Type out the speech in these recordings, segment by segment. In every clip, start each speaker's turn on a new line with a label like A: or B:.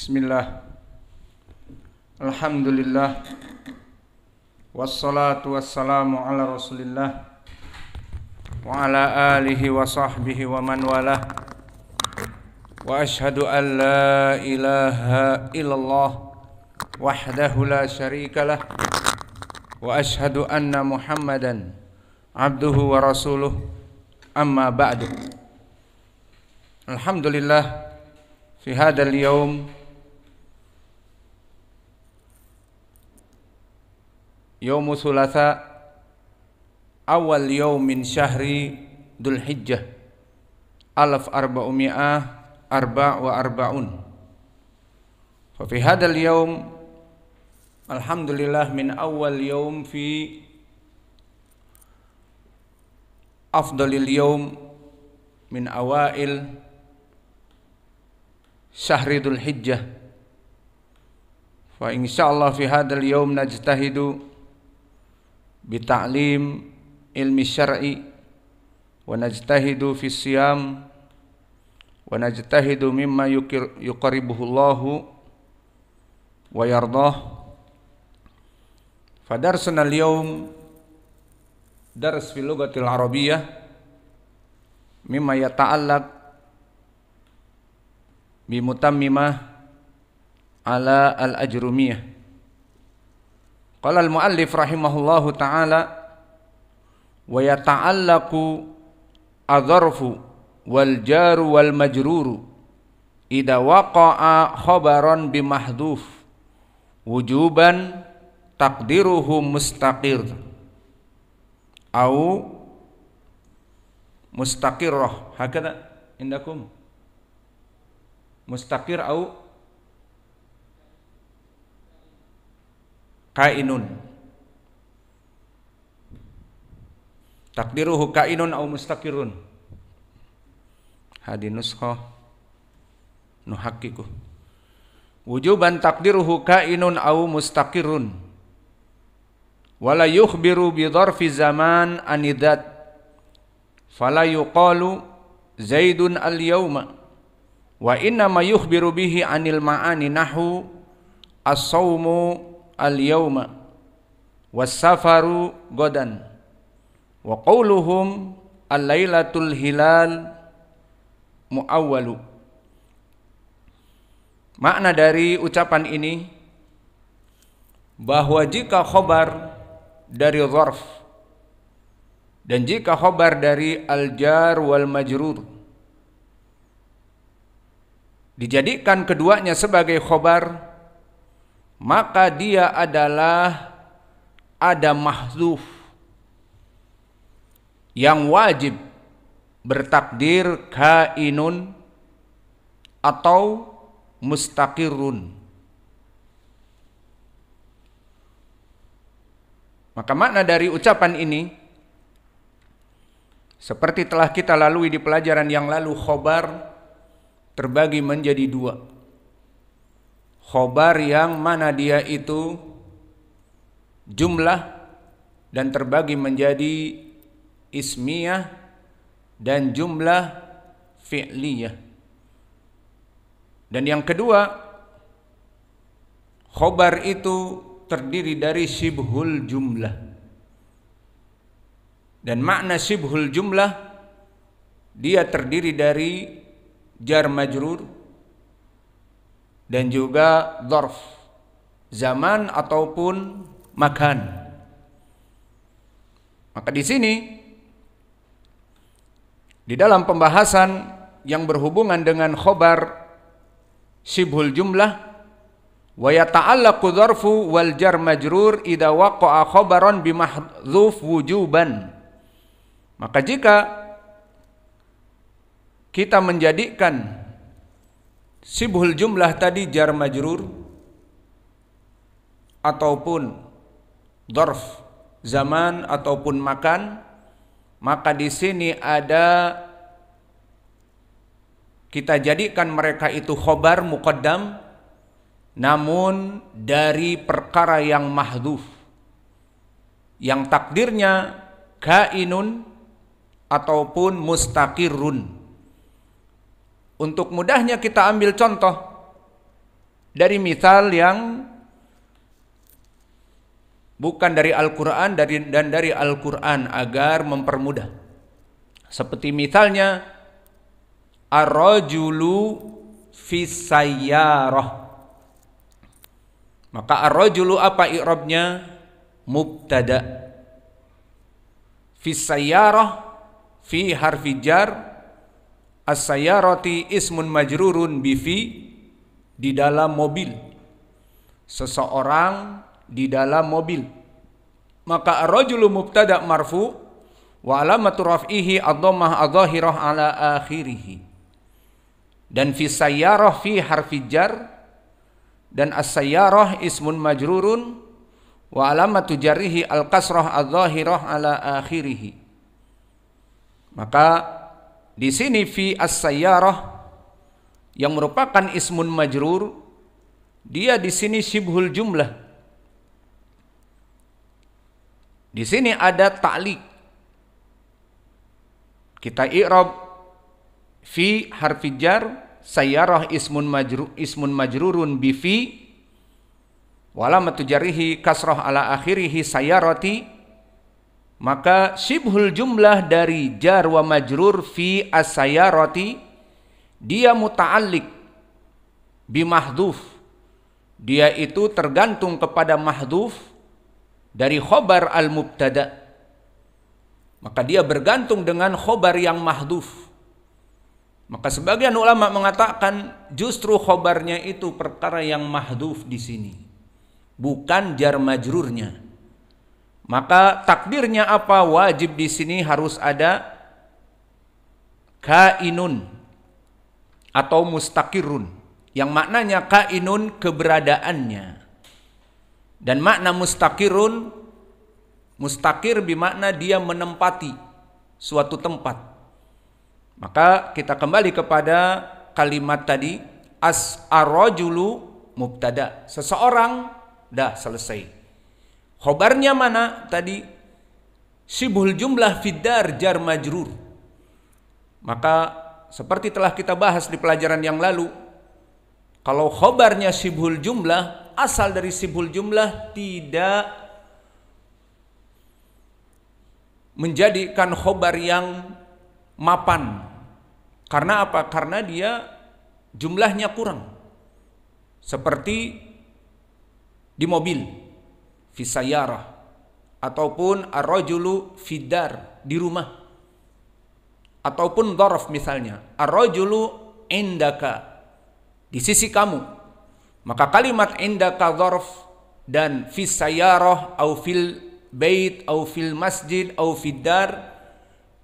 A: Bismillah Alhamdulillah Wassalatu wassalamu ala rasulillah Wa ala alihi wa sahbihi wa man walah Wa ashadu an la ilaha illallah Wahdahu la sharika lah Wa ashadu anna muhammadan Abduhu wa rasuluh Amma ba'du Alhamdulillah Fi hadal yawm yaumu sulasa awal yaumin syahri dul hijjah alaf arba'umi'ah arba' wa arba'un fa fi hadal yaum alhamdulillah min awal yaum fi afdalil yaum min awail syahri Dul hijjah fa insyaallah fi hadal yaum najtahidu bita'lim ilmi syar'i wa najtahidu fi siyam wa najtahidu mimma yuqaribuhu Allahu wa yardah fadarsana al-yawm dars fi lughatil arabiyyah mimma yata'allaq bi mutammimah ala al-ajrumiyah Qala al-muallif rahimahullahu taala wa yata'allaqu adharfu wal jaru wal majruru idza waqa'a khabaran bi mahdhuf wujuban taqdiruhu mustaqir au mustaqirrah hakada indakum mustaqir au kainun takdiruhu kainun au mustaqirun hadi nusho nuhakiku wujuban takdiruhu kainun au mustaqirun wala yukhbiru bi dharfi zaman anidat fala yuqalu zaidun al yawma wa inna ma yukhbiru bihi anil ma'ani nahu as-sawmu al-yawma was-safaru godan wa qawluhum al-lailatul hilal muawwalu makna dari ucapan ini bahwa jika khobar dari zarf dan jika khobar dari al-jar wal majrur dijadikan keduanya sebagai khobar maka dia adalah ada mahzuf yang wajib bertakdir kainun atau mustaqirun maka makna dari ucapan ini seperti telah kita lalui di pelajaran yang lalu khobar terbagi menjadi dua khobar yang mana dia itu jumlah dan terbagi menjadi ismiyah dan jumlah fi'liyah. Dan yang kedua, khobar itu terdiri dari sibhul jumlah. Dan makna sibhul jumlah dia terdiri dari jar majrur dan juga dorf zaman ataupun makan. Maka di sini di dalam pembahasan yang berhubungan dengan khobar sibul jumlah wa yata'allaqu dzarfu wal jar majrur idza waqa'a khobaron bi wujuban maka jika kita menjadikan Sibhul jumlah tadi jar majrur ataupun dorf zaman ataupun makan maka di sini ada kita jadikan mereka itu khobar muqaddam namun dari perkara yang mahduf yang takdirnya kainun ataupun mustakirun. Untuk mudahnya kita ambil contoh dari misal yang bukan dari Al-Qur'an dari dan dari Al-Qur'an agar mempermudah. Seperti misalnya ar-rajulu Fisayyarah. Maka ar-rajulu apa i'robnya? Mubtada. Fisayyarah fi harfijar as roti ismun majrurun bifi di dalam mobil. Seseorang di dalam mobil. Maka ar-rajulu mubtada marfu wa alamatu raf'ihi ad-dhammah ala akhirih. Dan fi sayyarah fi harfi jar dan as-sayyarah ismun majrurun wa alamatu jarrihi al-kasrah ala akhirih. Maka di sini fi as-sayyarah yang merupakan ismun majrur dia di sini syibhul jumlah. Di sini ada ta'liq. Kita i'rab fi harfi jar sayyarah ismun majrur ismun majrurun bi fi walamatu jarihi kasrah ala akhirihi sayyarati maka shibhul jumlah dari jar wa majrur fi roti dia muta'alliq mahduf Dia itu tergantung kepada mahdhuf dari khobar al-mubtada. Maka dia bergantung dengan khobar yang mahdhuf. Maka sebagian ulama mengatakan justru khobarnya itu perkara yang mahdhuf di sini. Bukan jar majrurnya. Maka takdirnya apa? Wajib di sini harus ada kainun atau mustakirun yang maknanya kainun keberadaannya dan makna mustakirun mustakir bimakna dia menempati suatu tempat maka kita kembali kepada kalimat tadi as arrojulu mubtada seseorang dah selesai Khobarnya mana tadi? Sibul jumlah fidar jar majrur. Maka seperti telah kita bahas di pelajaran yang lalu, kalau khobarnya sibul jumlah, asal dari sibul jumlah tidak menjadikan khobar yang mapan. Karena apa? Karena dia jumlahnya kurang. Seperti di mobil fisayarah ataupun arrojulu fidar di rumah ataupun dorof misalnya arrojulu endaka di sisi kamu maka kalimat endaka dorof dan fisayarah au fil bait au fil masjid au fidar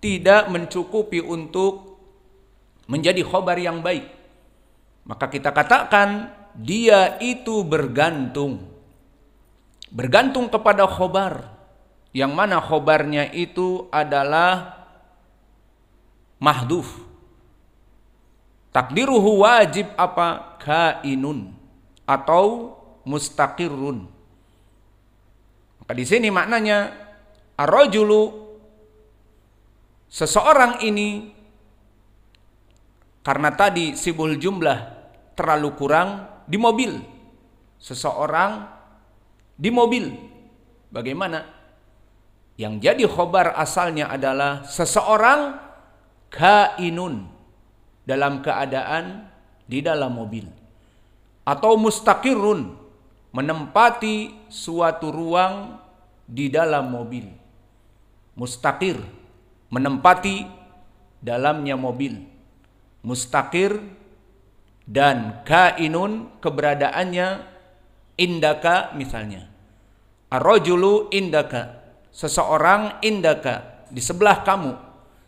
A: tidak mencukupi untuk menjadi khobar yang baik maka kita katakan dia itu bergantung bergantung kepada khobar yang mana khobarnya itu adalah mahduf takdiruhu wajib apa kainun atau mustaqirun maka di sini maknanya arrojulu seseorang ini karena tadi sibul jumlah terlalu kurang di mobil seseorang di mobil. Bagaimana? Yang jadi khobar asalnya adalah seseorang kainun dalam keadaan di dalam mobil atau mustakirun menempati suatu ruang di dalam mobil. Mustakir menempati dalamnya mobil. Mustakir dan kainun keberadaannya indaka misalnya arrojulu indaka seseorang indaka di sebelah kamu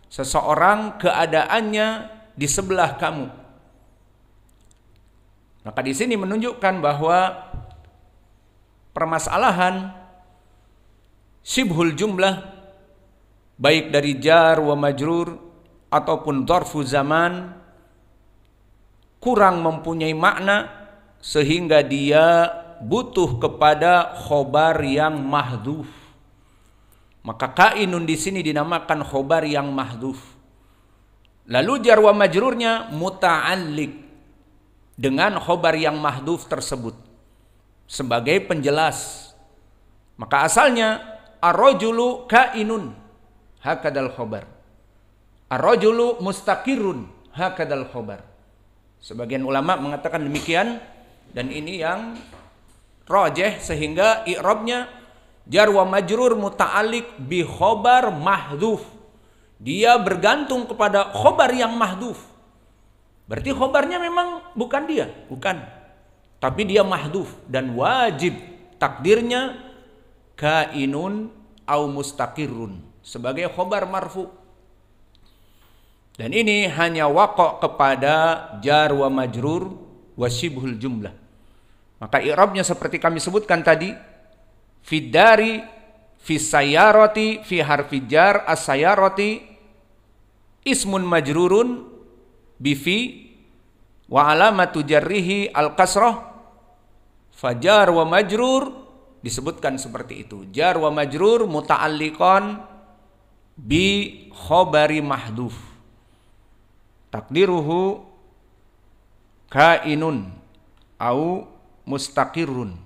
A: seseorang keadaannya di sebelah kamu maka di sini menunjukkan bahwa permasalahan sibhul jumlah baik dari jar wa majrur ataupun dorfu zaman kurang mempunyai makna sehingga dia butuh kepada khobar yang mahduf Maka kainun di sini dinamakan khobar yang mahduf Lalu jarwa majrurnya muta'alliq dengan khobar yang mahduf tersebut sebagai penjelas. Maka asalnya arrojulu kainun hakadal khobar. Arrojulu mustakirun hakadal khobar. Sebagian ulama mengatakan demikian dan ini yang rojeh sehingga irobnya jar majrur muta'alik bi khobar mahduf dia bergantung kepada khobar yang mahduf. berarti khobarnya memang bukan dia bukan tapi dia mahduf dan wajib takdirnya kainun au mustakirun sebagai khobar marfu dan ini hanya wakok kepada jar wa majrur wasibhul jumlah maka i'rabnya seperti kami sebutkan tadi, fidari sayarati fi harfi jar asayarati ismun majrurun bi fi, wa alamatu jarrihi al kasroh fajar wa majrur disebutkan seperti itu jar wa majrur muta'alliqan bi khobari mahduf takdiruhu kainun au mustaqirun